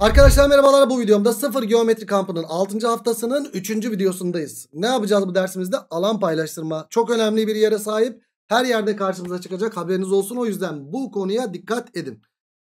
Arkadaşlar merhabalar bu videomda sıfır geometri kampının 6. haftasının 3. videosundayız. Ne yapacağız bu dersimizde? Alan paylaştırma. Çok önemli bir yere sahip. Her yerde karşımıza çıkacak haberiniz olsun. O yüzden bu konuya dikkat edin.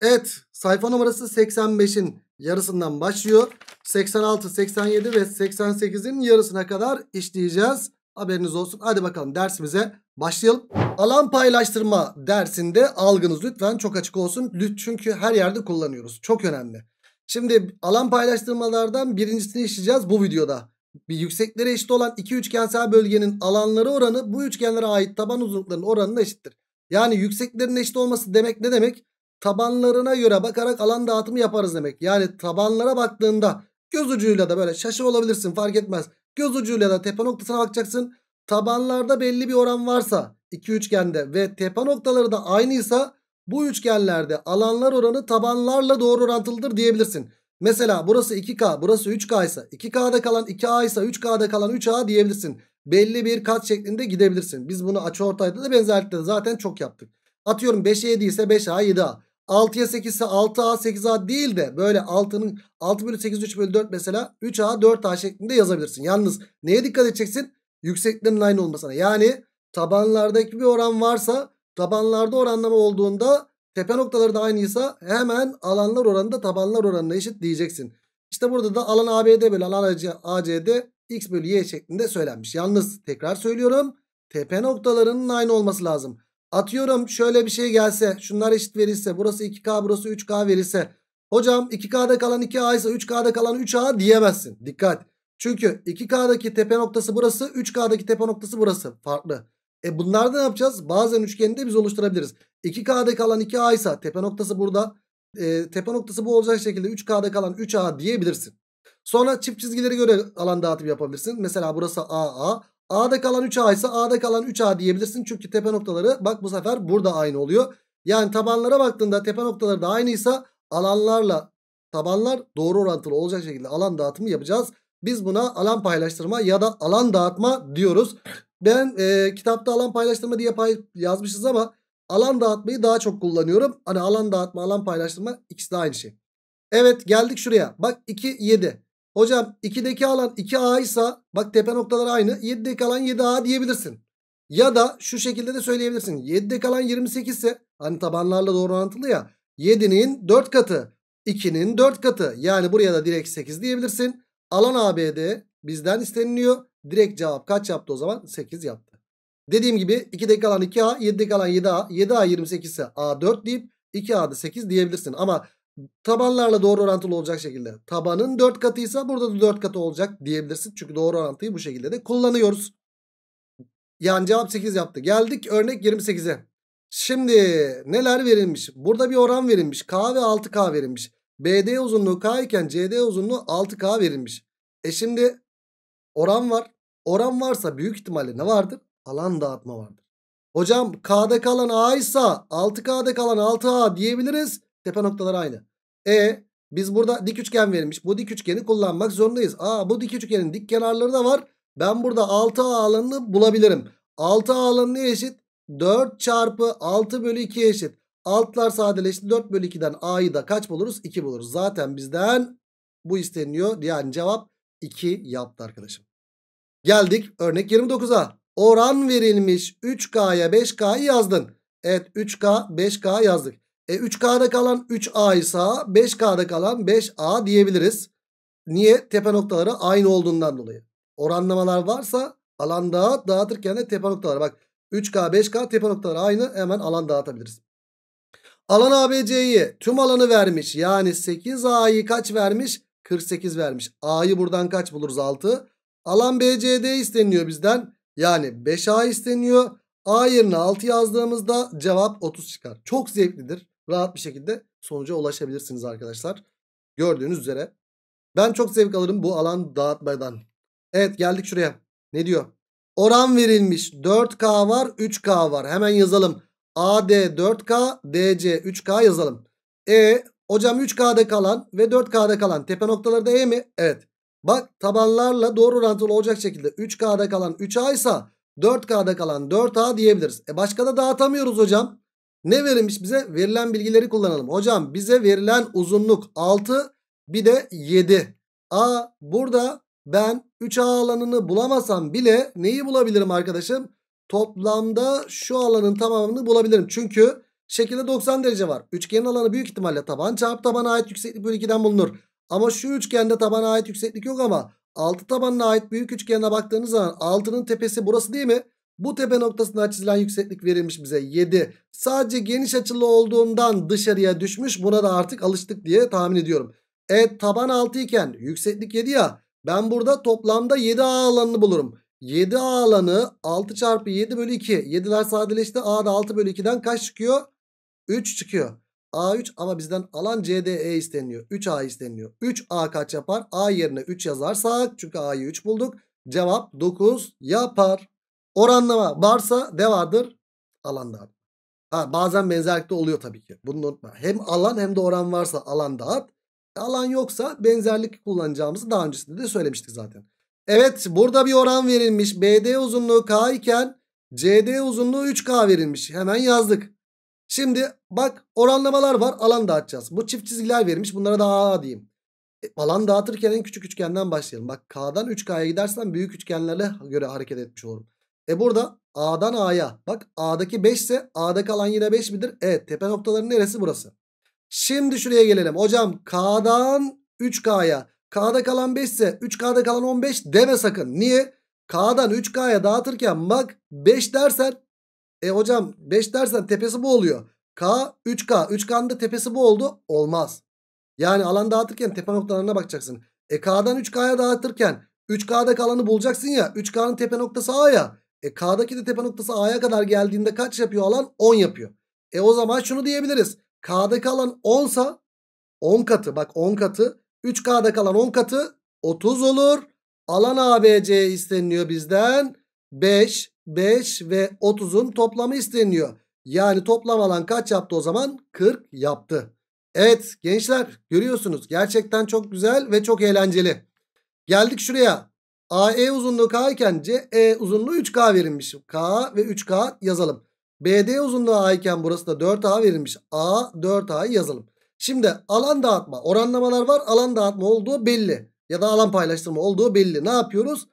Evet sayfa numarası 85'in yarısından başlıyor. 86, 87 ve 88'in yarısına kadar işleyeceğiz. Haberiniz olsun. Hadi bakalım dersimize başlayalım. Alan paylaştırma dersinde algınız lütfen çok açık olsun. Çünkü her yerde kullanıyoruz. Çok önemli. Şimdi alan paylaştırmalardan birincisini işleyeceğiz bu videoda. Bir yüksekleri eşit olan iki üçgensel bölgenin alanları oranı bu üçgenlere ait taban uzunluklarının oranına eşittir. Yani yükseklerin eşit olması demek ne demek? Tabanlarına göre bakarak alan dağıtımı yaparız demek. Yani tabanlara baktığında göz ucuyla da böyle şaşı olabilirsin fark etmez. Göz ucuyla da tepe noktasına bakacaksın. Tabanlarda belli bir oran varsa iki üçgende ve tepe noktaları da aynıysa bu üçgenlerde alanlar oranı tabanlarla doğru orantılıdır diyebilirsin. Mesela burası 2K burası 3K ise 2K'da kalan 2A ise 3K'da kalan 3A diyebilirsin. Belli bir kat şeklinde gidebilirsin. Biz bunu açı ortayda da benzerlikte zaten çok yaptık. Atıyorum 5'e 7 ise 5A 7A. 6'ya 8 ise 6A 8A değil de böyle 6'nın 6 bölü 8 3 bölü 4 mesela 3A 4A şeklinde yazabilirsin. Yalnız neye dikkat edeceksin? Yükseklerin aynı olmasına. Yani tabanlardaki bir oran varsa Tabanlarda oranlama olduğunda tepe noktaları da aynıysa hemen alanlar oranı da tabanlar oranına eşit diyeceksin. İşte burada da alan ABD bölü alan ACD x bölü y şeklinde söylenmiş. Yalnız tekrar söylüyorum tepe noktalarının aynı olması lazım. Atıyorum şöyle bir şey gelse şunlar eşit verirse burası 2K burası 3K verirse hocam 2K'da kalan 2A ise 3K'da kalan 3A diyemezsin. Dikkat. Çünkü 2K'daki tepe noktası burası 3K'daki tepe noktası burası farklı. E bunlarda ne yapacağız? Bazen üçgeni de biz oluşturabiliriz. 2K'da kalan 2A ise tepe noktası burada. E, tepe noktası bu olacak şekilde 3K'da kalan 3A diyebilirsin. Sonra çift çizgileri göre alan dağıtım yapabilirsin. Mesela burası AA. A'da kalan 3A ise A'da kalan 3A diyebilirsin. Çünkü tepe noktaları bak bu sefer burada aynı oluyor. Yani tabanlara baktığında tepe noktaları da aynıysa alanlarla tabanlar doğru orantılı olacak şekilde alan dağıtımı yapacağız. Biz buna alan paylaştırma ya da alan dağıtma diyoruz. Ben e, kitapta alan paylaştırma diye pay yazmışız ama alan dağıtmayı daha çok kullanıyorum. Hani alan dağıtma, alan paylaştırma ikisi de aynı şey. Evet geldik şuraya. Bak 2, 7. Hocam 2'deki alan 2A ise bak tepe noktaları aynı. 7'deki alan 7A diyebilirsin. Ya da şu şekilde de söyleyebilirsin. 7'deki alan 28 ise hani tabanlarla doğru orantılı ya. 7'nin 4 katı. 2'nin 4 katı. Yani buraya da direkt 8 diyebilirsin. Alan ABD bizden isteniliyor. Direkt cevap kaç yaptı o zaman? 8 yaptı. Dediğim gibi 2'de kalan 2A, 7'de kalan 7A, 7A 28 ise A4 deyip 2A'da 8 diyebilirsin. Ama tabanlarla doğru orantılı olacak şekilde. Tabanın 4 katıysa burada da 4 katı olacak diyebilirsin. Çünkü doğru orantıyı bu şekilde de kullanıyoruz. Yani cevap 8 yaptı. Geldik örnek 28'e. Şimdi neler verilmiş? Burada bir oran verilmiş. K ve 6K verilmiş. BD uzunluğu K iken CD uzunluğu 6K verilmiş. E şimdi oran var. Oran varsa büyük ihtimalle ne vardır? Alan dağıtma vardır. Hocam K'da kalan A ise 6K'da kalan 6A diyebiliriz. Tepe noktaları aynı. E biz burada dik üçgen verilmiş. Bu dik üçgeni kullanmak zorundayız. A bu dik üçgenin dik kenarları da var. Ben burada 6A alanını bulabilirim. 6A alanı eşit? 4 çarpı 6 bölü 2 eşit. Altlar sadeleşti. 4 bölü 2'den A'yı da kaç buluruz? 2 buluruz. Zaten bizden bu isteniyor. Yani cevap 2 yaptı arkadaşım. Geldik örnek 29'a. Oran verilmiş 3K'ya 5K'yı yazdın. Evet 3K 5K yazdık. E 3K'da kalan 3A ise 5K'da kalan 5A diyebiliriz. Niye? Tepe noktaları aynı olduğundan dolayı. Oranlamalar varsa alan dağıt dağıtırken de tepe noktaları. Bak 3K 5K tepe noktaları aynı hemen alan dağıtabiliriz. Alan ABC'yi tüm alanı vermiş. Yani 8A'yı kaç vermiş? 48 vermiş. A'yı buradan kaç buluruz 6. Alan BCD isteniyor bizden. Yani 5A isteniyor. A yerine 6 yazdığımızda cevap 30 çıkar. Çok zevklidir. Rahat bir şekilde sonuca ulaşabilirsiniz arkadaşlar. Gördüğünüz üzere. Ben çok zevk alırım bu alan dağıtmadan. Evet geldik şuraya. Ne diyor? Oran verilmiş. 4K var 3K var. Hemen yazalım. AD 4K DC 3K yazalım. E Hocam 3K'da kalan ve 4K'da kalan tepe noktaları da E mi? Evet. Bak tabanlarla doğru orantılı olacak şekilde 3K'da kalan 3A ise 4K'da kalan 4A diyebiliriz. E başka da dağıtamıyoruz hocam. Ne verilmiş bize? Verilen bilgileri kullanalım. Hocam bize verilen uzunluk 6 bir de 7. A burada ben 3A alanını bulamasam bile neyi bulabilirim arkadaşım? Toplamda şu alanın tamamını bulabilirim. Çünkü Şekilde 90 derece var. Üçgenin alanı büyük ihtimalle taban çarpı tabana ait yükseklik bölü 2'den bulunur. Ama şu üçgende tabana ait yükseklik yok ama 6 tabanına ait büyük üçgenine baktığınız zaman 6'nın tepesi burası değil mi? Bu tepe noktasına çizilen yükseklik verilmiş bize 7. Sadece geniş açılı olduğundan dışarıya düşmüş. Buna da artık alıştık diye tahmin ediyorum. Evet taban 6 iken yükseklik 7 ya. Ben burada toplamda 7A alanını bulurum. 7A alanı 6 çarpı 7 bölü 2. 7'ler sadeleşti. da 6 bölü 2'den kaç çıkıyor? 3 çıkıyor. A3 ama bizden alan CDE isteniyor, 3A isteniliyor. 3A kaç yapar? A yerine 3 yazarsak çünkü A'yı 3 bulduk. Cevap 9 yapar. Oranlama varsa de vardır alanda. Ha, bazen benzerlikte oluyor tabii ki. Bunu unutma. Hem alan hem de oran varsa alan dağıt. E, alan yoksa benzerlik kullanacağımızı daha öncesinde de söylemiştik zaten. Evet burada bir oran verilmiş. BD uzunluğu K iken CD uzunluğu 3K verilmiş. Hemen yazdık. Şimdi bak oranlamalar var alan dağıtacağız. Bu çift çizgiler verilmiş bunlara da A diyeyim. E, alan dağıtırken en küçük üçgenden başlayalım. Bak K'dan 3K'ya gidersen büyük üçgenlerle göre hareket etmiş olurum. E burada A'dan A'ya bak A'daki 5 ise A'daki alan yine 5 midir? Evet tepe noktaları neresi burası? Şimdi şuraya gelelim. Hocam K'dan 3K'ya K'da kalan 5 ise 3K'da kalan 15 deme sakın. Niye? K'dan 3K'ya dağıtırken bak 5 dersen e hocam 5 dersen tepesi bu oluyor. K 3K. 3K'nın da tepesi bu oldu. Olmaz. Yani alan dağıtırken tepe noktalarına bakacaksın. E K'dan 3K'ya dağıtırken 3K'da alanı bulacaksın ya. 3K'nın tepe noktası aya. ya. E K'daki de tepe noktası A'ya kadar geldiğinde kaç yapıyor alan? 10 yapıyor. E o zaman şunu diyebiliriz. K'daki alan 10 sa 10 katı bak 10 katı 3K'da kalan 10 katı 30 olur. Alan ABC isteniliyor bizden. 5 5 ve 30'un toplamı isteniyor. Yani toplam alan kaç yaptı o zaman? 40 yaptı. Evet gençler görüyorsunuz gerçekten çok güzel ve çok eğlenceli. Geldik şuraya. AE uzunluğu K iken CE uzunluğu 3K verilmiş. K ve 3K yazalım. BD uzunluğu A iken burası da 4A verilmiş. A 4A'yı yazalım. Şimdi alan dağıtma oranlamalar var. Alan dağıtma olduğu belli. Ya da alan paylaştırma olduğu belli. Ne yapıyoruz?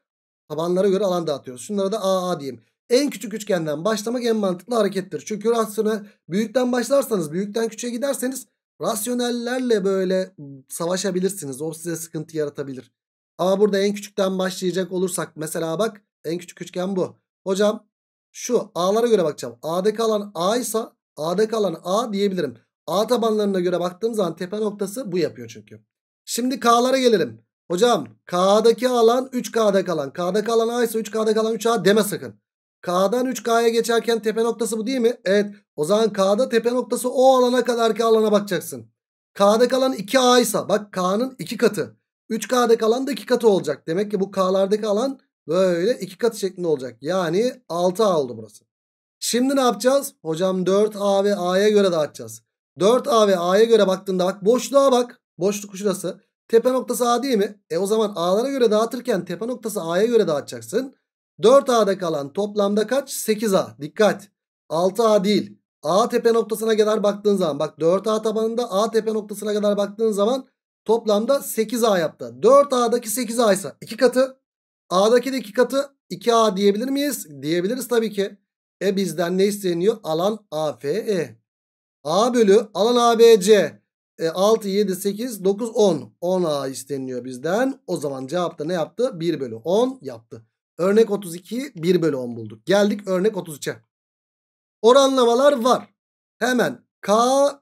Tabanlara göre alan dağıtıyoruz. Şunlara da AA diyeyim. En küçük üçgenden başlamak en mantıklı harekettir. Çünkü rasyonel büyükten başlarsanız büyükten küçüğe giderseniz rasyonellerle böyle savaşabilirsiniz. O size sıkıntı yaratabilir. Ama burada en küçükten başlayacak olursak mesela bak en küçük üçgen bu. Hocam şu A'lara göre bakacağım. A'da kalan A ise A'da kalan A diyebilirim. A tabanlarına göre baktığım zaman tepe noktası bu yapıyor çünkü. Şimdi K'lara gelelim. Hocam K'daki alan 3K'daki alan. K'daki alan A ise 3K'daki alan 3A deme sakın. K'dan 3K'ya geçerken tepe noktası bu değil mi? Evet. O zaman K'da tepe noktası o alana kadarki alana bakacaksın. K'daki alan 2A ise bak K'nın 2 katı. 3K'daki alan da 2 katı olacak. Demek ki bu K'lardaki alan böyle 2 katı şeklinde olacak. Yani 6A oldu burası. Şimdi ne yapacağız? Hocam 4A ve A'ya göre dağıtacağız. 4A ve A'ya göre baktığında bak boşluğa bak. Boşluk şurası. Tepe noktası A değil mi? E o zaman A'lara göre dağıtırken tepe noktası A'ya göre dağıtacaksın. 4A'da kalan toplamda kaç? 8A. Dikkat. 6A değil. A tepe noktasına kadar baktığın zaman bak 4A tabanında A tepe noktasına kadar baktığın zaman toplamda 8A yaptı. 4A'daki 8A ise 2 katı. A'daki de 2 katı 2A diyebilir miyiz? Diyebiliriz tabii ki. E bizden ne isteniyor? Alan AFE. A bölü alan ABC. E, 6, 7, 8, 9, 10. 10A isteniyor bizden. O zaman cevapta ne yaptı? 1 bölü 10 yaptı. Örnek 32 1 bölü 10 bulduk. Geldik örnek 33'e. Oranlamalar var. Hemen K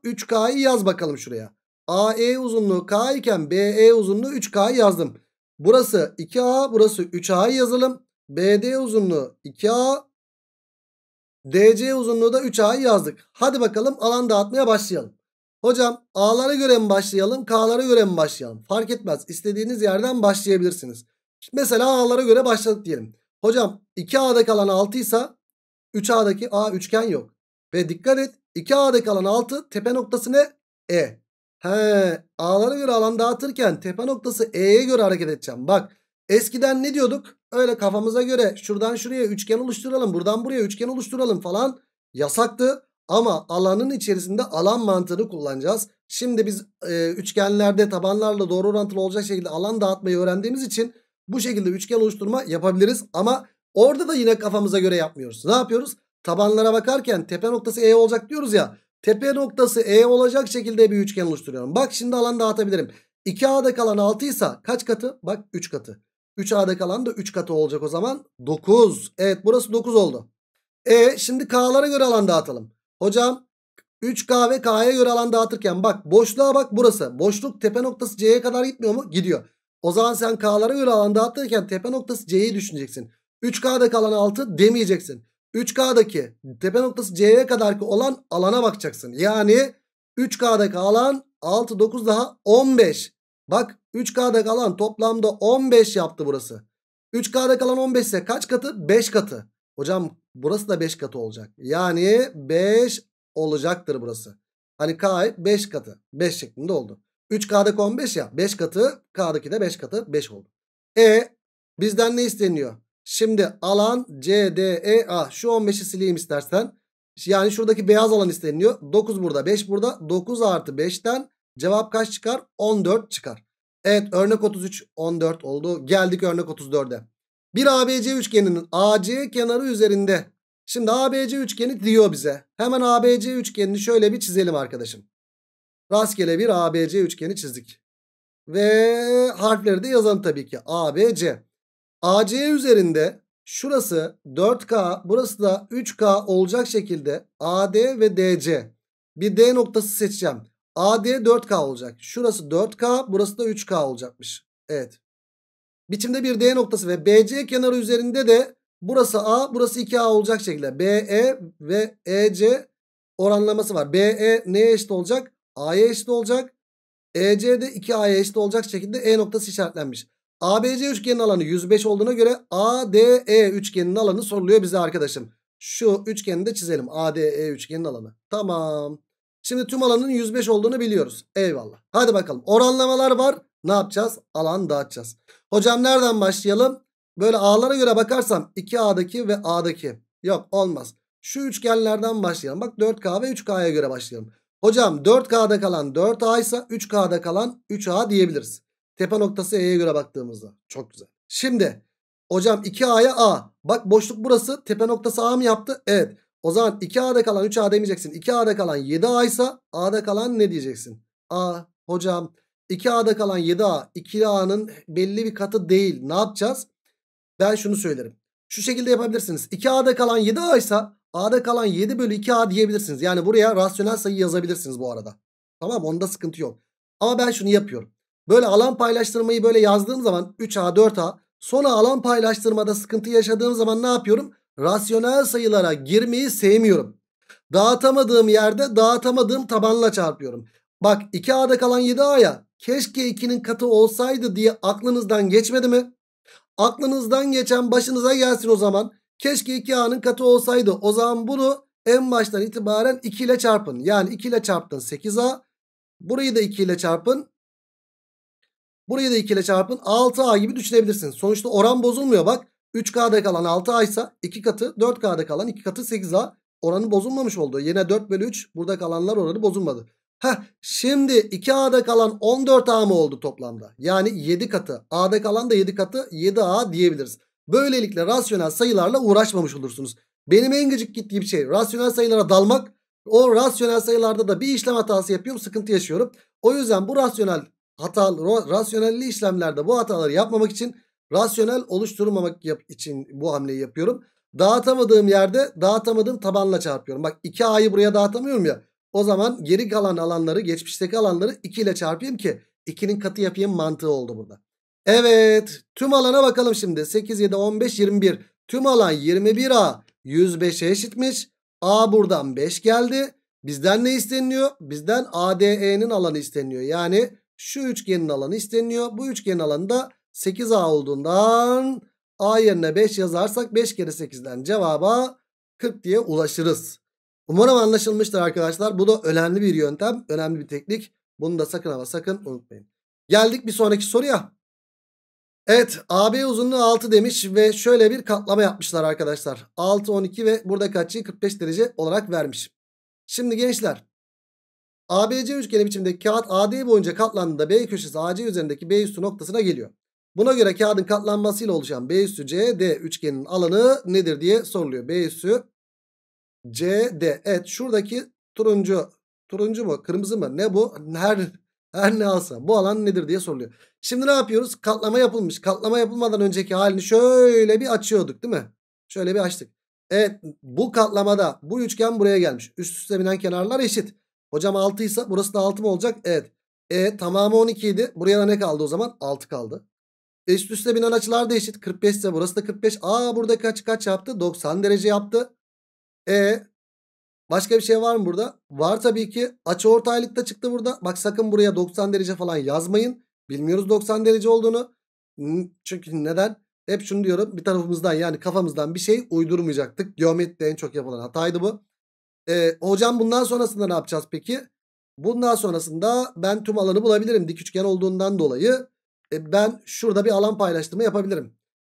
3K'yı yaz bakalım şuraya. AE uzunluğu K iken BE uzunluğu 3K'yı yazdım. Burası 2A burası 3A'yı yazalım. BD uzunluğu 2A DC uzunluğu da 3A'yı yazdık. Hadi bakalım alan dağıtmaya başlayalım. Hocam A'lara göre mi başlayalım K'lara göre mi başlayalım? Fark etmez. İstediğiniz yerden başlayabilirsiniz. Mesela A'lara göre başladık diyelim. Hocam 2A'da kalan 6 ise 3A'daki A üçgen yok. Ve dikkat et 2A'da kalan 6 tepe noktası ne? E. He, A'lara göre alan dağıtırken tepe noktası E'ye göre hareket edeceğim. Bak eskiden ne diyorduk? Öyle kafamıza göre şuradan şuraya üçgen oluşturalım buradan buraya üçgen oluşturalım falan yasaktı. Ama alanın içerisinde alan mantığını kullanacağız. Şimdi biz e, üçgenlerde tabanlarla doğru orantılı olacak şekilde alan dağıtmayı öğrendiğimiz için bu şekilde üçgen oluşturma yapabiliriz. Ama orada da yine kafamıza göre yapmıyoruz. Ne yapıyoruz? Tabanlara bakarken tepe noktası E olacak diyoruz ya. Tepe noktası E olacak şekilde bir üçgen oluşturuyorum. Bak şimdi alan dağıtabilirim. 2A'da kalan 6 ise kaç katı? Bak 3 katı. 3A'da kalan da 3 katı olacak o zaman. 9. Evet burası 9 oldu. E şimdi K'lara göre alan dağıtalım. Hocam 3K ve K'ya göre alan dağıtırken bak boşluğa bak burası. Boşluk tepe noktası C'ye kadar gitmiyor mu? Gidiyor. O zaman sen K'lara göre alan dağıtırken tepe noktası C'yi düşüneceksin. 3K'daki alan 6 demeyeceksin. 3K'daki tepe noktası C'ye kadarki olan alana bakacaksın. Yani 3K'daki alan 6 9 daha 15. Bak 3K'daki alan toplamda 15 yaptı burası. 3K'daki alan 15 ise kaç katı? 5 katı. Hocam Burası da 5 katı olacak. Yani 5 olacaktır burası. Hani k 5 katı. 5 şeklinde oldu. 3K'daki 15 ya. 5 katı. K'daki de 5 katı. 5 oldu. E bizden ne isteniyor? Şimdi alan C, D, E, A. Şu 15'i sileyim istersen. Yani şuradaki beyaz alan isteniyor. 9 burada 5 burada. 9 artı 5'ten cevap kaç çıkar? 14 çıkar. Evet örnek 33 14 oldu. Geldik örnek 34'e. Bir ABC üçgeninin AC kenarı üzerinde. Şimdi ABC üçgeni diyor bize. Hemen ABC üçgenini şöyle bir çizelim arkadaşım. Rastgele bir ABC üçgeni çizdik. Ve harfleri de yazalım tabii ki. ABC. AC üzerinde şurası 4K burası da 3K olacak şekilde AD ve DC. Bir D noktası seçeceğim. AD 4K olacak. Şurası 4K burası da 3K olacakmış. Evet. Biçimde bir D noktası ve BC kenarı üzerinde de burası A burası 2A olacak şekilde BE ve EC oranlaması var. BE neye eşit olacak? A'ya eşit olacak. EC de 2A'ya eşit olacak şekilde E noktası işaretlenmiş. ABC üçgenin alanı 105 olduğuna göre ADE üçgenin alanı soruluyor bize arkadaşım. Şu üçgeni de çizelim. ADE üçgenin alanı. Tamam. Şimdi tüm alanın 105 olduğunu biliyoruz. Eyvallah. Hadi bakalım. Oranlamalar var ne yapacağız? Alan dağıtacağız. Hocam nereden başlayalım? Böyle A'lara göre bakarsam 2A'daki ve A'daki. Yok olmaz. Şu üçgenlerden başlayalım. Bak 4K ve 3K'ya göre başlayalım. Hocam 4K'da kalan 4A ise 3K'da kalan 3A diyebiliriz. Tepe noktası E'ye göre baktığımızda. Çok güzel. Şimdi hocam 2A'ya A. Bak boşluk burası. Tepe noktası A mı yaptı? Evet. O zaman 2A'da kalan 3A demeyeceksin. 2A'da kalan 7A ise A'da kalan ne diyeceksin? A hocam 2A'da kalan 7A 2A'nın belli bir katı değil. Ne yapacağız? Ben şunu söylerim. Şu şekilde yapabilirsiniz. 2A'da kalan 7A ise A'da kalan 7 bölü 2A diyebilirsiniz. Yani buraya rasyonel sayı yazabilirsiniz bu arada. Tamam onda sıkıntı yok. Ama ben şunu yapıyorum. Böyle alan paylaştırmayı böyle yazdığım zaman 3A 4A sonra alan paylaştırmada sıkıntı yaşadığım zaman ne yapıyorum? Rasyonel sayılara girmeyi sevmiyorum. Dağıtamadığım yerde dağıtamadığım tabanla çarpıyorum. Bak 2A'da kalan 7A'ya keşke 2'nin katı olsaydı diye aklınızdan geçmedi mi? Aklınızdan geçen başınıza gelsin o zaman. Keşke 2A'nın katı olsaydı. O zaman bunu en baştan itibaren 2 ile çarpın. Yani 2 ile çarptın 8A. Burayı da 2 ile çarpın. Burayı da 2 ile çarpın. 6A gibi düşünebilirsin. Sonuçta oran bozulmuyor bak. 3K'da kalan 6A ise 2 katı 4K'da kalan 2 katı 8A oranı bozulmamış oldu. Yine 4 bölü 3 burada kalanlar oranı bozulmadı. Heh, şimdi 2A'da kalan 14A mı oldu toplamda? Yani 7 katı. A'da kalan da 7 katı 7A diyebiliriz. Böylelikle rasyonel sayılarla uğraşmamış olursunuz. Benim en gıcık gittiğim şey rasyonel sayılara dalmak. O rasyonel sayılarda da bir işlem hatası yapıyorum sıkıntı yaşıyorum. O yüzden bu rasyonel hatalı rasyonelli işlemlerde bu hataları yapmamak için rasyonel oluşturmamak için bu hamleyi yapıyorum. Dağıtamadığım yerde dağıtamadığım tabanla çarpıyorum. Bak 2A'yı buraya dağıtamıyorum ya. O zaman geri kalan alanları geçmişteki alanları 2 ile çarpayım ki 2'nin katı yapayım mantığı oldu burada. Evet tüm alana bakalım şimdi 8 7 15 21 tüm alan 21A 105'e eşitmiş. A buradan 5 geldi. Bizden ne isteniyor? Bizden ADE'nin alanı isteniyor. Yani şu üçgenin alanı isteniyor. Bu üçgenin alanı da 8A olduğundan A yerine 5 yazarsak 5 kere 8'den cevaba 40 diye ulaşırız. Umarım anlaşılmıştır arkadaşlar. Bu da önemli bir yöntem. Önemli bir teknik. Bunu da sakın ama sakın unutmayın. Geldik bir sonraki soruya. Evet AB uzunluğu 6 demiş ve şöyle bir katlama yapmışlar arkadaşlar. 6, 12 ve burada açıyı 45 derece olarak vermiş. Şimdi gençler ABC üçgeni biçimindeki kağıt AD boyunca katlandığında B köşesi AC üzerindeki B üstü noktasına geliyor. Buna göre kağıdın katlanmasıyla oluşan B üstü CD üçgenin alanı nedir diye soruluyor. B üstü C, D. Evet şuradaki turuncu. Turuncu mu? Kırmızı mı? Ne bu? Her, her ne alsa. Bu alan nedir diye soruluyor. Şimdi ne yapıyoruz? Katlama yapılmış. Katlama yapılmadan önceki halini şöyle bir açıyorduk değil mi? Şöyle bir açtık. Evet bu katlamada bu üçgen buraya gelmiş. Üst üste binen kenarlar eşit. Hocam 6 ise burası da 6 mı olacak? Evet. E tamamı 12 idi. Buraya da ne kaldı o zaman? 6 kaldı. Üst üste binen açılar da eşit. 45 ise burası da 45. Aa burada kaç kaç yaptı? 90 derece yaptı. E başka bir şey var mı burada? Var tabii ki. Açı ortaylıkta çıktı burada. Bak sakın buraya 90 derece falan yazmayın. Bilmiyoruz 90 derece olduğunu. Çünkü neden? Hep şunu diyorum. Bir tarafımızdan yani kafamızdan bir şey uydurmayacaktık. Geometride en çok yapılan hataydı bu. E, hocam bundan sonrasında ne yapacağız peki? Bundan sonrasında ben tüm alanı bulabilirim. Dik üçgen olduğundan dolayı e, ben şurada bir alan paylaştırma yapabilirim.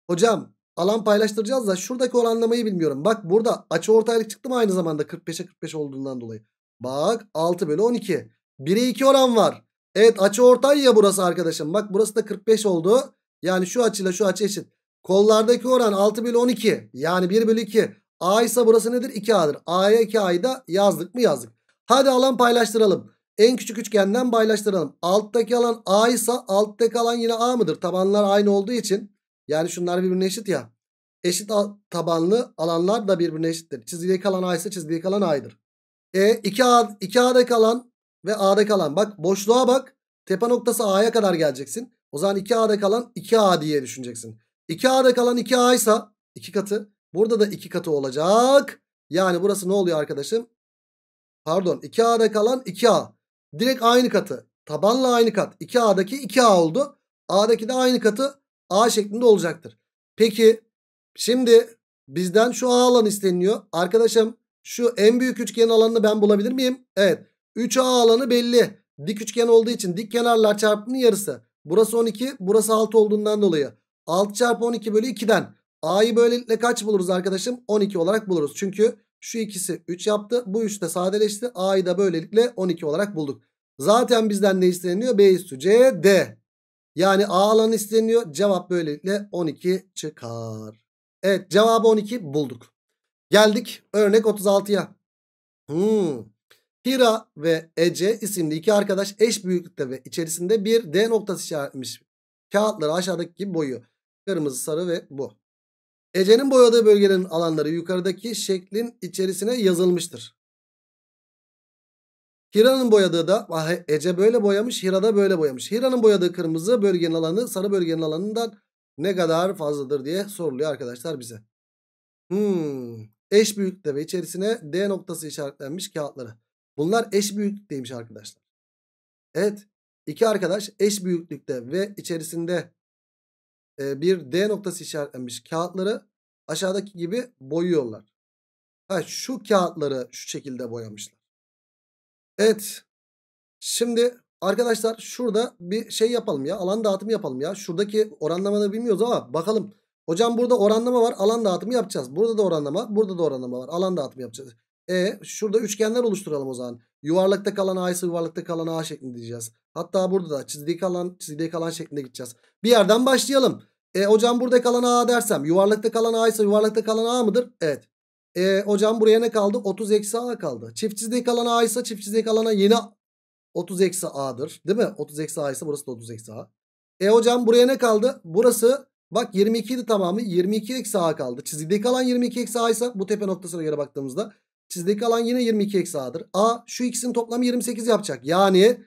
Hocam alan paylaştıracağız da şuradaki oranlamayı bilmiyorum. Bak burada açı ortaylık çıktı mı aynı zamanda 45'e 45 olduğundan dolayı. Bak 6 bölü 12. 1'e 2 oran var. Evet açı ortay ya burası arkadaşım. Bak burası da 45 oldu. Yani şu açıyla şu açı eşit. Kollardaki oran 6 bölü 12. Yani 1 bölü 2. A ise burası nedir? 2A'dır. A'ya 2A'yı da yazdık mı yazdık. Hadi alan paylaştıralım. En küçük üçgenden paylaştıralım. Alttaki alan A ise alttaki alan yine A mıdır? Tabanlar aynı olduğu için yani şunlar birbirine eşit ya. Eşit tabanlı alanlar da birbirine eşittir. Çizgiye kalan A ise çizgiye kalan A'dır. E 2A, 2A'da kalan ve A'da kalan. Bak boşluğa bak. Tepe noktası A'ya kadar geleceksin. O zaman 2A'da kalan 2A diye düşüneceksin. 2A'da kalan 2A ise 2 katı. Burada da 2 katı olacak. Yani burası ne oluyor arkadaşım? Pardon 2A'da kalan 2A. Direkt aynı katı. Tabanla aynı kat. 2A'daki 2A oldu. A'daki de aynı katı. A şeklinde olacaktır. Peki şimdi bizden şu A alan isteniliyor. Arkadaşım şu en büyük üçgenin alanını ben bulabilir miyim? Evet. 3A alanı belli. Dik üçgen olduğu için dik kenarlar çarpımının yarısı. Burası 12 burası 6 olduğundan dolayı. 6 çarpı 12 bölü 2'den. A'yı böylelikle kaç buluruz arkadaşım? 12 olarak buluruz. Çünkü şu ikisi 3 yaptı. Bu 3 de sadeleşti. A'yı da böylelikle 12 olarak bulduk. Zaten bizden ne isteniyor? B üstü C D. Yani A alanı isteniyor. Cevap böylelikle 12 çıkar. Evet cevabı 12 bulduk. Geldik örnek 36'ya. Hmm. Hira ve Ece isimli iki arkadaş eş büyüklükte ve içerisinde bir D noktası işaretmiş. Kağıtları aşağıdaki gibi boyuyor. Kırmızı, sarı ve bu. Ece'nin boyadığı bölgenin alanları yukarıdaki şeklin içerisine yazılmıştır. Hira'nın boyadığı da Ece böyle boyamış Hira da böyle boyamış. Hira'nın boyadığı kırmızı bölgenin alanı sarı bölgenin alanından ne kadar fazladır diye soruluyor arkadaşlar bize. Hmm. Eş büyüklükte ve içerisine D noktası işaretlenmiş kağıtları. Bunlar eş büyüklükteymiş arkadaşlar. Evet. iki arkadaş eş büyüklükte ve içerisinde e, bir D noktası işaretlenmiş kağıtları aşağıdaki gibi boyuyorlar. Ha, şu kağıtları şu şekilde boyamışlar. Evet. Şimdi arkadaşlar şurada bir şey yapalım ya. Alan dağıtımı yapalım ya. Şuradaki oranlamada bilmiyoruz ama bakalım. Hocam burada oranlama var. Alan dağıtımı yapacağız. Burada da oranlama. Burada da oranlama var. Alan dağıtımı yapacağız. E şurada üçgenler oluşturalım o zaman. Yuvarlakta kalan A yuvarlakta kalan A şeklinde diyeceğiz. Hatta burada da çizdiği kalan çizdiği kalan şeklinde gideceğiz. Bir yerden başlayalım. E hocam burada kalan A dersem yuvarlakta kalan A ise yuvarlakta kalan A mıdır? Evet. E, hocam buraya ne kaldı? 30 eksi a kaldı. Çift çizdik alan a ise çift çizdik alana yine 30 eksi a'dır. Değil mi? 30 eksi a ise burası da 30 eksi a. E hocam buraya ne kaldı? Burası bak 22 idi tamamı. 22 eksi a kaldı. Çizgideki alan 22 eksi a ise bu tepe noktasına göre baktığımızda çizgideki alan yine 22 eksi a'dır. A şu ikisinin toplamı 28 yapacak. Yani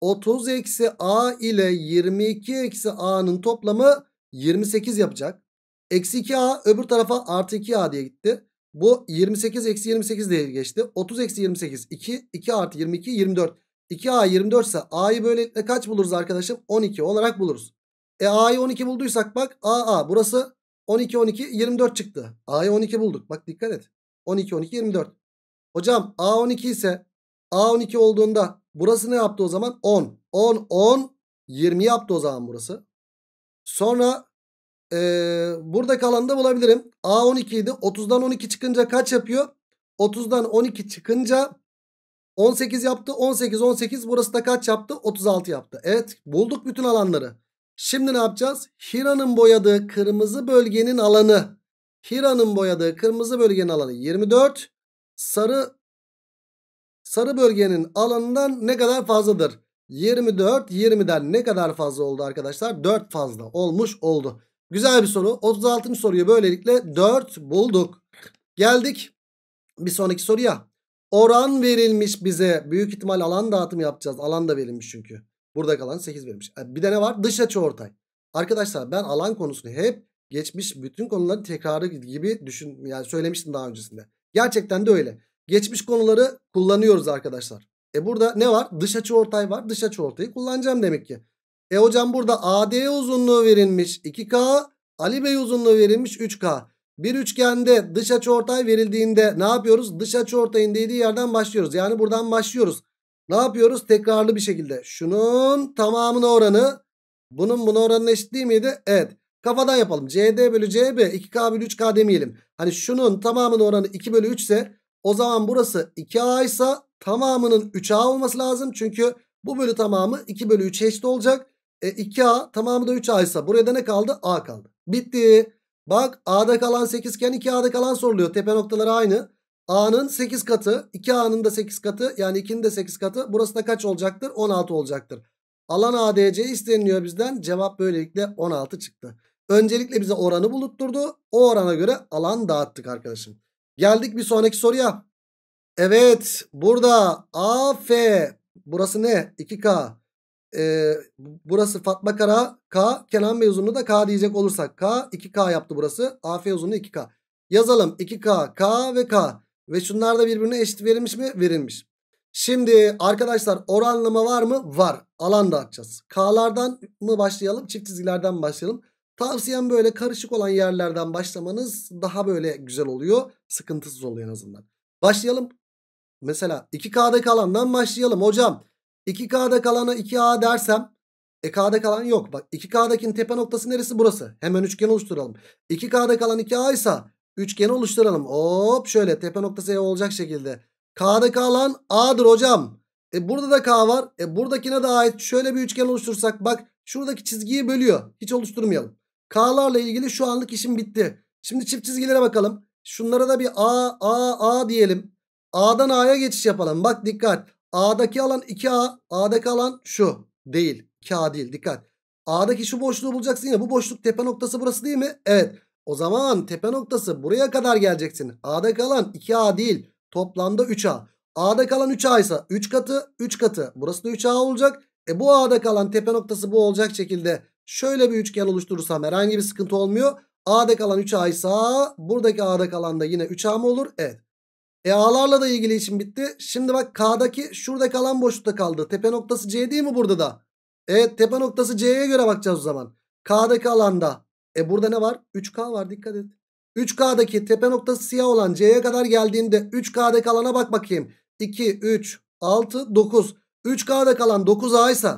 30 eksi a ile 22 eksi a'nın toplamı 28 yapacak. Eksi 2a öbür tarafa artı 2a diye gitti. Bu 28 eksi 28 diye geçti. 30 eksi 28 2. 2 artı 22 24. 2A 24 ise A'yı böylelikle kaç buluruz arkadaşım? 12 olarak buluruz. E A'yı 12 bulduysak bak AA burası 12 12 24 çıktı. A'yı 12 bulduk. Bak dikkat et. 12 12 24. Hocam A 12 ise A 12 olduğunda burası ne yaptı o zaman? 10. 10 10 20 yaptı o zaman burası. Sonra e, ee, buradaki da bulabilirim. A 12 idi. 30'dan 12 çıkınca kaç yapıyor? 30'dan 12 çıkınca 18 yaptı. 18 18 burası da kaç yaptı? 36 yaptı. Evet bulduk bütün alanları. Şimdi ne yapacağız? Hira'nın boyadığı kırmızı bölgenin alanı. Hira'nın boyadığı kırmızı bölgenin alanı 24. Sarı sarı bölgenin alanından ne kadar fazladır? 24 20'den ne kadar fazla oldu arkadaşlar? 4 fazla olmuş oldu. Güzel bir soru. 36. soruyu böylelikle 4 bulduk. Geldik bir sonraki soruya. Oran verilmiş bize. Büyük ihtimal alan dağıtım yapacağız. Alan da verilmiş çünkü. Burada kalan 8 verilmiş. E, bir de ne var? Dış açı ortay. Arkadaşlar ben alan konusunu hep geçmiş bütün konuların tekrarı gibi düşün yani söylemiştim daha öncesinde. Gerçekten de öyle. Geçmiş konuları kullanıyoruz arkadaşlar. E burada ne var? Dış açı ortay var. Dış açı ortayı kullanacağım demek ki. E hocam burada AD uzunluğu verilmiş 2K. Ali Bey uzunluğu verilmiş 3K. Bir üçgende dış açıortay verildiğinde ne yapıyoruz? Dış açıortayın değdiği yerden başlıyoruz. Yani buradan başlıyoruz. Ne yapıyoruz? Tekrarlı bir şekilde. Şunun tamamının oranı. Bunun buna oranın eşitliği miydi? Evet. Kafadan yapalım. CD bölü CB 2K bölü 3K demeyelim. Hani şunun tamamının oranı 2 bölü 3 ise o zaman burası 2A ise tamamının 3A olması lazım. Çünkü bu bölü tamamı 2 bölü 3 eşit olacak. E, 2A tamamı da 3A ise buraya da ne kaldı? A kaldı. Bitti. Bak A'da kalan 8 iken 2A'da kalan soruluyor. Tepe noktaları aynı. A'nın 8 katı 2A'nın da 8 katı yani 2'nin de 8 katı. Burası da kaç olacaktır? 16 olacaktır. Alan ADC isteniliyor bizden. Cevap böylelikle 16 çıktı. Öncelikle bize oranı bulutturdu. O orana göre alan dağıttık arkadaşım. Geldik bir sonraki soruya. Evet burada AF burası ne? 2K e, burası Fatma Kara K. Kenan Bey uzunluğu da K diyecek olursak K 2K yaptı burası. AF uzunluğu 2K. Yazalım 2K, K ve K. Ve şunlar da birbirine eşit verilmiş mi? Verilmiş. Şimdi arkadaşlar oranlama var mı? Var. Alan da atacağız. K'lardan mı başlayalım? Çift çizgilerden başlayalım. Tavsiyem böyle karışık olan yerlerden başlamanız daha böyle güzel oluyor. Sıkıntısız oluyor en azından. Başlayalım. Mesela 2K'daki alandan başlayalım hocam. 2K'da kalana 2A dersem e K'da kalan yok. Bak 2K'dakinin tepe noktası neresi? Burası. Hemen üçgen oluşturalım. 2K'da kalan 2A ise üçgen oluşturalım. Hop şöyle tepe noktası E olacak şekilde. K'da kalan A'dır hocam. E burada da K var. E buradakine de ait şöyle bir üçgen oluştursak bak şuradaki çizgiyi bölüyor. Hiç oluşturmayalım. K'larla ilgili şu anlık işim bitti. Şimdi çift çizgilere bakalım. Şunlara da bir A, A, A diyelim. A'dan A'ya geçiş yapalım. Bak dikkat. A'daki alan 2A. A'daki alan şu. Değil. 2A değil. Dikkat. A'daki şu boşluğu bulacaksın ya. Bu boşluk tepe noktası burası değil mi? Evet. O zaman tepe noktası buraya kadar geleceksin. A'daki alan 2A değil. Toplamda 3A. A'da kalan 3A ise 3 katı 3 katı. Burası da 3A olacak. E bu A'da kalan tepe noktası bu olacak şekilde şöyle bir üçgen oluşturursam herhangi bir sıkıntı olmuyor. A'da kalan 3A ise buradaki A'da kalan da yine 3A mı olur? Evet. E A'larla da ilgili işim bitti. Şimdi bak K'daki şurada kalan boşlukta kaldı. Tepe noktası C değil mi burada da? Evet tepe noktası C'ye göre bakacağız o zaman. K'daki alanda. E burada ne var? 3K var dikkat et. 3K'daki tepe noktası siyah olan C'ye kadar geldiğinde 3K'daki alana bak bakayım. 2, 3, 6, 9. 3K'daki alan 9A ise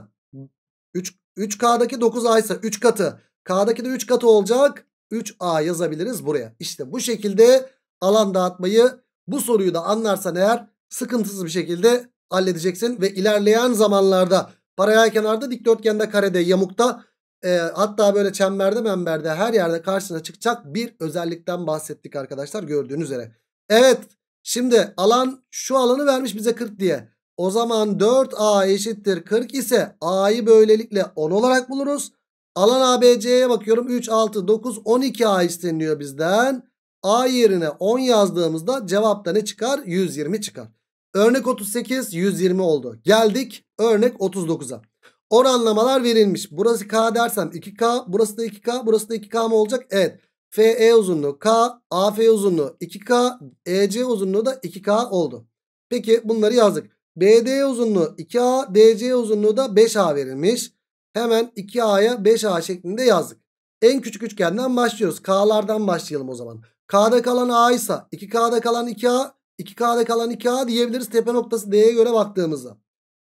3, 3K'daki 9A ise 3 katı. K'daki de 3 katı olacak. 3A yazabiliriz buraya. İşte bu şekilde alan dağıtmayı bu soruyu da anlarsan eğer sıkıntısız bir şekilde halledeceksin. Ve ilerleyen zamanlarda paraya kenarda, dikdörtgende, karede, yamukta e, hatta böyle çemberde, memberde her yerde karşına çıkacak bir özellikten bahsettik arkadaşlar gördüğünüz üzere. Evet şimdi alan şu alanı vermiş bize 40 diye. O zaman 4A eşittir 40 ise A'yı böylelikle 10 olarak buluruz. Alan ABC'ye bakıyorum 3, 6, 9, 12A isteniyor bizden. A yerine 10 yazdığımızda cevapta ne çıkar? 120 çıkar. Örnek 38 120 oldu. Geldik örnek 39'a. Oranlamalar verilmiş. Burası K dersem 2K. Burası da 2K. Burası da 2K mı olacak? Evet. FE uzunluğu K. AF uzunluğu 2K. EC uzunluğu da 2K oldu. Peki bunları yazdık. BD uzunluğu 2A. DC uzunluğu da 5A verilmiş. Hemen 2A'ya 5A şeklinde yazdık. En küçük üçgenden başlıyoruz. K'lardan başlayalım o zaman. K'da kalan A ise 2K'da kalan 2A 2K'da kalan 2A diyebiliriz tepe noktası D'ye göre baktığımızda.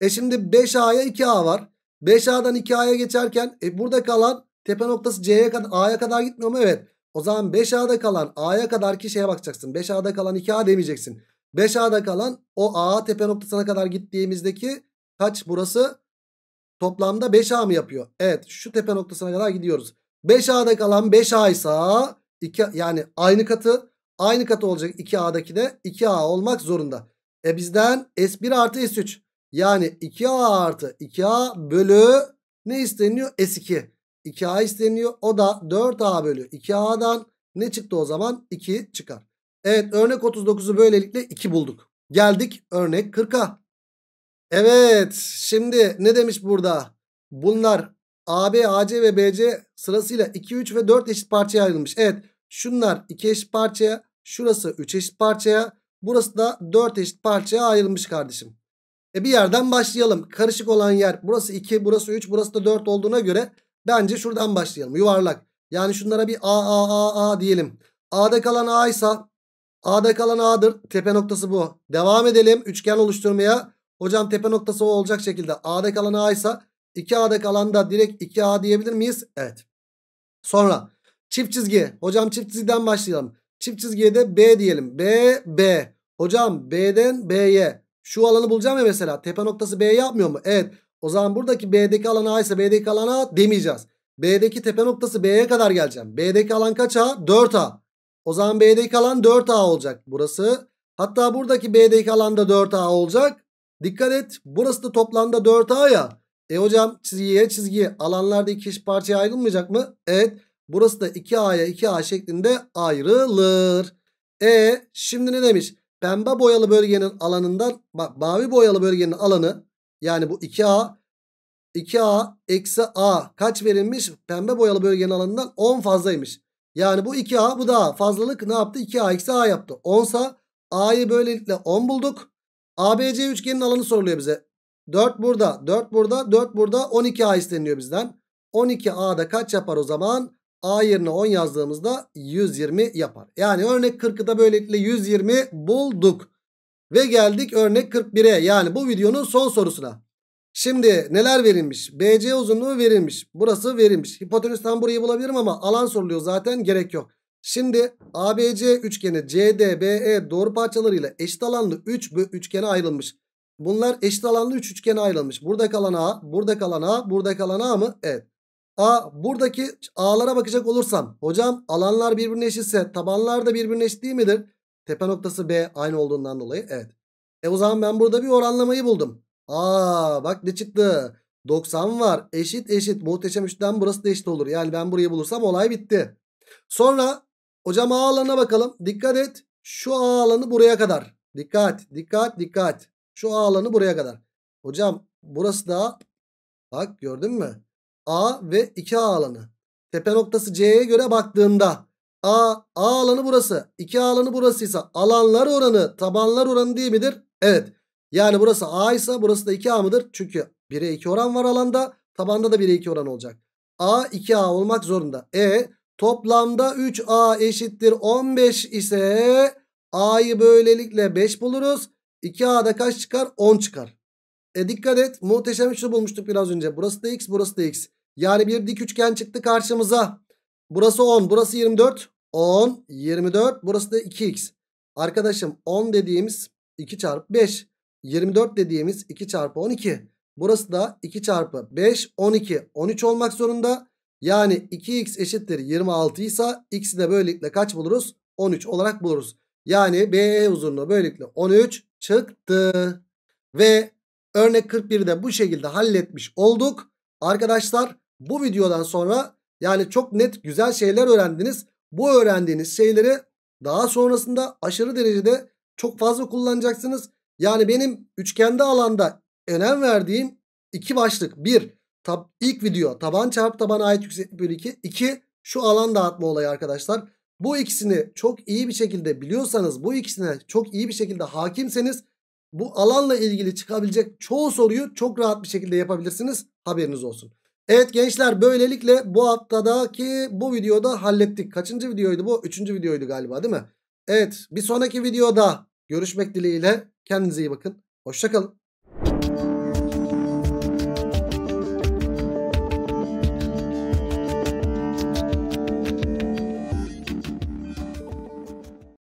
E şimdi 5A'ya 2A var. 5A'dan 2A'ya geçerken e burada kalan tepe noktası C'ye kadar A'ya kadar gitmiyor mu? Evet. O zaman 5A'da kalan A'ya kadar ki şeye bakacaksın. 5A'da kalan 2A demeyeceksin. 5A'da kalan o A tepe noktasına kadar gittiğimizdeki kaç burası? Toplamda 5A mı yapıyor? Evet şu tepe noktasına kadar gidiyoruz. 5A'da kalan 5A ise 2 yani aynı katı aynı katı olacak 2A'daki de 2A olmak zorunda. E bizden S1 artı S3 yani 2A artı 2A bölü ne isteniyor? S2. 2A isteniyor. O da 4A bölü 2A'dan ne çıktı o zaman? 2 çıkar. Evet örnek 39'u böylelikle 2 bulduk. Geldik örnek 40'a. Evet şimdi ne demiş burada? Bunlar AB, AC ve BC sırasıyla 2, 3 ve 4 eşit parçaya ayrılmış. Evet Şunlar 2 eşit parçaya, şurası 3 eşit parçaya, burası da 4 eşit parçaya ayrılmış kardeşim. E bir yerden başlayalım. Karışık olan yer burası 2, burası 3, burası da 4 olduğuna göre bence şuradan başlayalım. Yuvarlak. Yani şunlara bir A, A, A, A diyelim. A'da kalan A ise A'da kalan A'dır. Tepe noktası bu. Devam edelim üçgen oluşturmaya. Hocam tepe noktası o olacak şekilde. A'da kalan A ise 2A'da kalan da direkt 2A diyebilir miyiz? Evet. Sonra Çift çizgi. Hocam çift çizgiden başlayalım. Çift çizgiye de B diyelim. B, B. Hocam B'den B'ye. Şu alanı bulacağım ya mesela. Tepe noktası B yapmıyor mu? Evet. O zaman buradaki B'deki alana A ise B'deki alana demeyeceğiz. B'deki tepe noktası B'ye kadar geleceğim. B'deki alan kaç A? 4A. O zaman B'deki alan 4A olacak burası. Hatta buradaki B'deki alanda 4A olacak. Dikkat et burası da toplamda 4A ya. E hocam çizgiye çizgiye alanlarda iki eşit parçaya ayrılmayacak mı? Evet. Burası da 2A'ya 2A şeklinde ayrılır. E şimdi ne demiş? Pembe boyalı bölgenin alanından bak mavi boyalı bölgenin alanı yani bu 2A 2A eksi A kaç verilmiş? Pembe boyalı bölgenin alanından 10 fazlaymış. Yani bu 2A bu da A. Fazlalık ne yaptı? 2A eksi A yaptı. 10 A'yı böylelikle 10 bulduk. ABC üçgenin alanı soruluyor bize. 4 burada, 4 burada, 4 burada 12A isteniyor bizden. 12A'da kaç yapar o zaman? A yerine 10 yazdığımızda 120 yapar. Yani örnek 40'ı da böylelikle 120 bulduk. Ve geldik örnek 41'e yani bu videonun son sorusuna. Şimdi neler verilmiş? BC uzunluğu verilmiş. Burası verilmiş. Hipotenüsten burayı bulabilirim ama alan soruluyor zaten gerek yok. Şimdi ABC üçgeni CDBE doğru parçalarıyla eşit alanlı 3 üçgene ayrılmış. Bunlar eşit alanlı 3 üç üçgene ayrılmış. Burada kalan A, burada kalan A, burada kalan A mı? Evet. A buradaki A'lara bakacak olursam hocam alanlar birbirine eşitse tabanlar da birbirine eşit değil midir? Tepe noktası B aynı olduğundan dolayı evet. E o zaman ben burada bir oranlamayı buldum. Aa bak ne çıktı? 90 var eşit eşit muhteşem 3'ten burası da eşit olur. Yani ben burayı bulursam olay bitti. Sonra hocam A alanına bakalım. Dikkat et şu A alanı buraya kadar. Dikkat dikkat dikkat. Şu A alanı buraya kadar. Hocam burası da bak gördün mü? A ve 2A alanı. Tepe noktası C'ye göre baktığında A, A alanı burası. 2A alanı burasıysa alanlar oranı tabanlar oranı değil midir? Evet. Yani burası A ise burası da 2A mıdır? Çünkü 1'e 2 oran var alanda. Tabanda da 1'e 2 oran olacak. A 2A olmak zorunda. E toplamda 3A eşittir 15 ise A'yı böylelikle 5 buluruz. 2A'da kaç çıkar? 10 çıkar. E dikkat et muhteşem üçlü bulmuştuk biraz önce. Burası da x burası da x. Yani bir dik üçgen çıktı karşımıza. Burası 10 burası 24. 10 24 burası da 2x. Arkadaşım 10 dediğimiz 2 çarpı 5. 24 dediğimiz 2 çarpı 12. Burası da 2 çarpı 5 12 13 olmak zorunda. Yani 2x eşittir 26 ise x'i de böylelikle kaç buluruz? 13 olarak buluruz. Yani BE uzunluğu böylelikle 13 çıktı. Ve Örnek 41'i de bu şekilde halletmiş olduk. Arkadaşlar bu videodan sonra yani çok net güzel şeyler öğrendiniz. Bu öğrendiğiniz şeyleri daha sonrasında aşırı derecede çok fazla kullanacaksınız. Yani benim üçgende alanda önem verdiğim iki başlık. Bir, tab ilk video taban çarpı tabana ait yükseklik bölü 2. İki şu alan dağıtma olayı arkadaşlar. Bu ikisini çok iyi bir şekilde biliyorsanız bu ikisine çok iyi bir şekilde hakimseniz bu alanla ilgili çıkabilecek çoğu soruyu çok rahat bir şekilde yapabilirsiniz. Haberiniz olsun. Evet gençler böylelikle bu haftadaki bu videoda hallettik. Kaçıncı videoydu bu? Üçüncü videoydu galiba değil mi? Evet bir sonraki videoda görüşmek dileğiyle. Kendinize iyi bakın. Hoşçakalın.